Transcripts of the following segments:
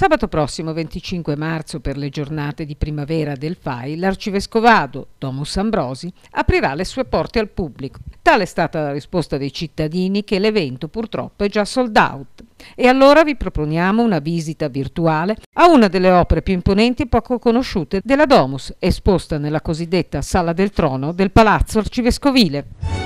Sabato prossimo, 25 marzo, per le giornate di primavera del FAI, l'arcivescovado Domus Ambrosi aprirà le sue porte al pubblico. Tale è stata la risposta dei cittadini che l'evento purtroppo è già sold out. E allora vi proponiamo una visita virtuale a una delle opere più imponenti e poco conosciute della Domus, esposta nella cosiddetta Sala del Trono del Palazzo Arcivescovile.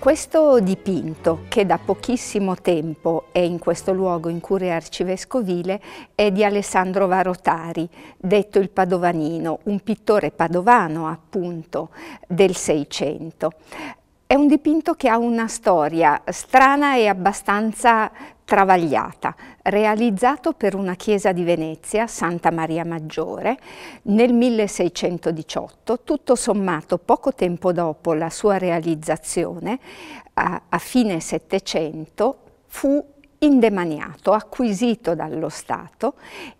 Questo dipinto, che da pochissimo tempo è in questo luogo in curia arcivescovile, è di Alessandro Varotari, detto il Padovanino, un pittore padovano appunto del Seicento. È un dipinto che ha una storia strana e abbastanza travagliata, realizzato per una chiesa di Venezia, Santa Maria Maggiore, nel 1618, tutto sommato poco tempo dopo la sua realizzazione, a, a fine Settecento, fu indemaniato, acquisito dallo Stato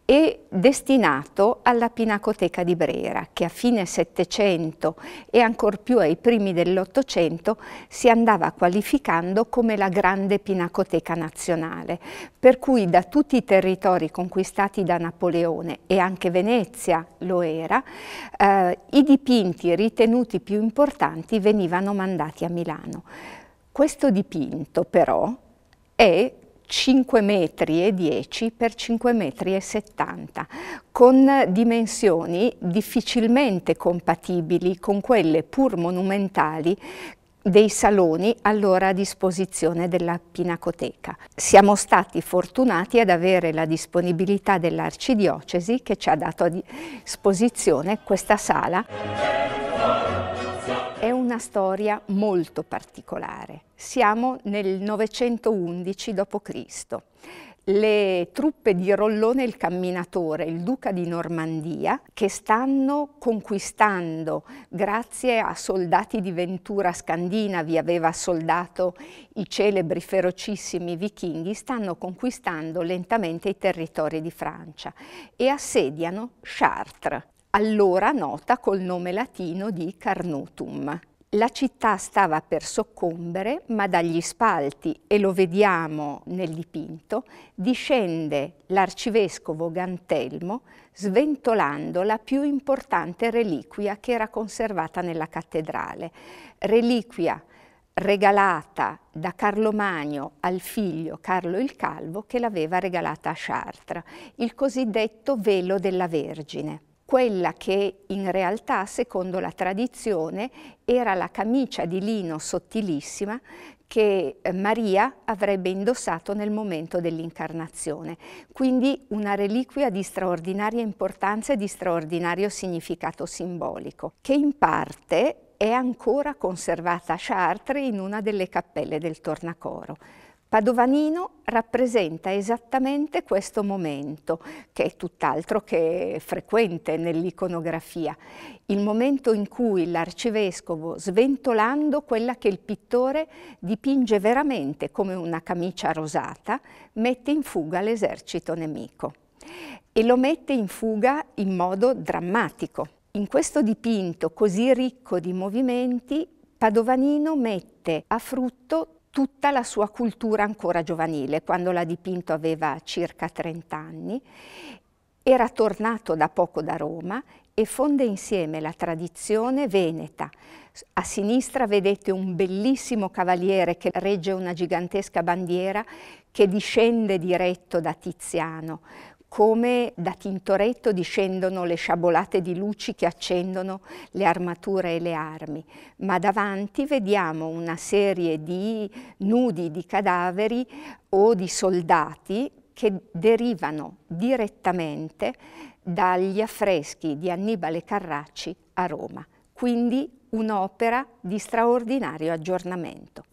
e destinato alla Pinacoteca di Brera, che a fine Settecento e ancor più ai primi dell'Ottocento si andava qualificando come la grande Pinacoteca nazionale, per cui da tutti i territori conquistati da Napoleone e anche Venezia lo era, eh, i dipinti ritenuti più importanti venivano mandati a Milano. Questo dipinto però è 5 metri e 10 per 5 metri e 70, con dimensioni difficilmente compatibili con quelle pur monumentali dei saloni allora a disposizione della Pinacoteca. Siamo stati fortunati ad avere la disponibilità dell'Arcidiocesi che ci ha dato a disposizione questa sala una storia molto particolare. Siamo nel 911 d.C. Le truppe di Rollone il Camminatore, il duca di Normandia, che stanno conquistando, grazie a soldati di Ventura Scandinavi, aveva soldato i celebri ferocissimi vichinghi, stanno conquistando lentamente i territori di Francia e assediano Chartres allora nota col nome latino di Carnutum. La città stava per soccombere, ma dagli spalti, e lo vediamo nel dipinto, discende l'arcivescovo Gantelmo sventolando la più importante reliquia che era conservata nella cattedrale. Reliquia regalata da Carlo Magno al figlio Carlo il Calvo che l'aveva regalata a Chartres, il cosiddetto velo della Vergine quella che in realtà, secondo la tradizione, era la camicia di lino sottilissima che eh, Maria avrebbe indossato nel momento dell'incarnazione. Quindi una reliquia di straordinaria importanza e di straordinario significato simbolico, che in parte è ancora conservata a Chartres in una delle cappelle del Tornacoro. Padovanino rappresenta esattamente questo momento, che è tutt'altro che frequente nell'iconografia, il momento in cui l'arcivescovo, sventolando quella che il pittore dipinge veramente come una camicia rosata, mette in fuga l'esercito nemico. E lo mette in fuga in modo drammatico. In questo dipinto così ricco di movimenti, Padovanino mette a frutto tutta la sua cultura ancora giovanile, quando l'ha dipinto aveva circa 30 anni, era tornato da poco da Roma e fonde insieme la tradizione veneta. A sinistra vedete un bellissimo cavaliere che regge una gigantesca bandiera che discende diretto da Tiziano, come da Tintoretto discendono le sciabolate di luci che accendono le armature e le armi, ma davanti vediamo una serie di nudi di cadaveri o di soldati che derivano direttamente dagli affreschi di Annibale Carracci a Roma, quindi un'opera di straordinario aggiornamento.